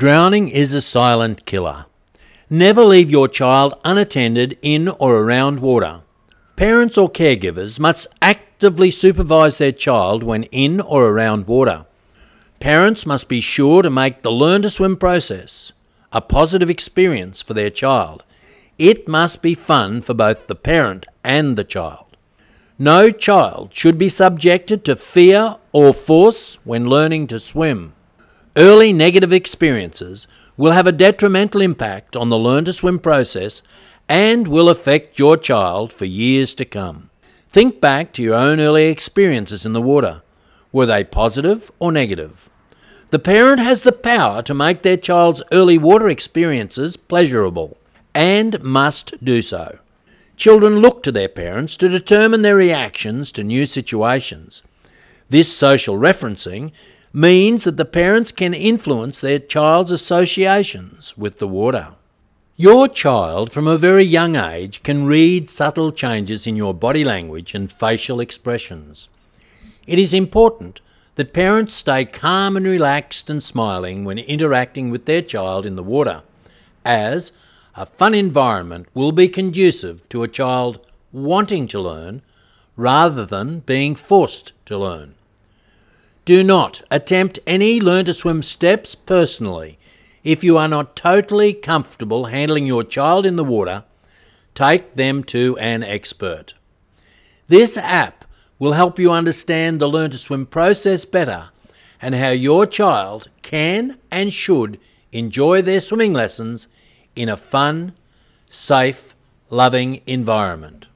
Drowning is a silent killer. Never leave your child unattended in or around water. Parents or caregivers must actively supervise their child when in or around water. Parents must be sure to make the learn to swim process a positive experience for their child. It must be fun for both the parent and the child. No child should be subjected to fear or force when learning to swim. Early negative experiences will have a detrimental impact on the learn to swim process and will affect your child for years to come. Think back to your own early experiences in the water. Were they positive or negative? The parent has the power to make their child's early water experiences pleasurable and must do so. Children look to their parents to determine their reactions to new situations. This social referencing means that the parents can influence their child's associations with the water. Your child, from a very young age, can read subtle changes in your body language and facial expressions. It is important that parents stay calm and relaxed and smiling when interacting with their child in the water, as a fun environment will be conducive to a child wanting to learn rather than being forced to learn. Do not attempt any learn to swim steps personally. If you are not totally comfortable handling your child in the water, take them to an expert. This app will help you understand the learn to swim process better and how your child can and should enjoy their swimming lessons in a fun, safe, loving environment.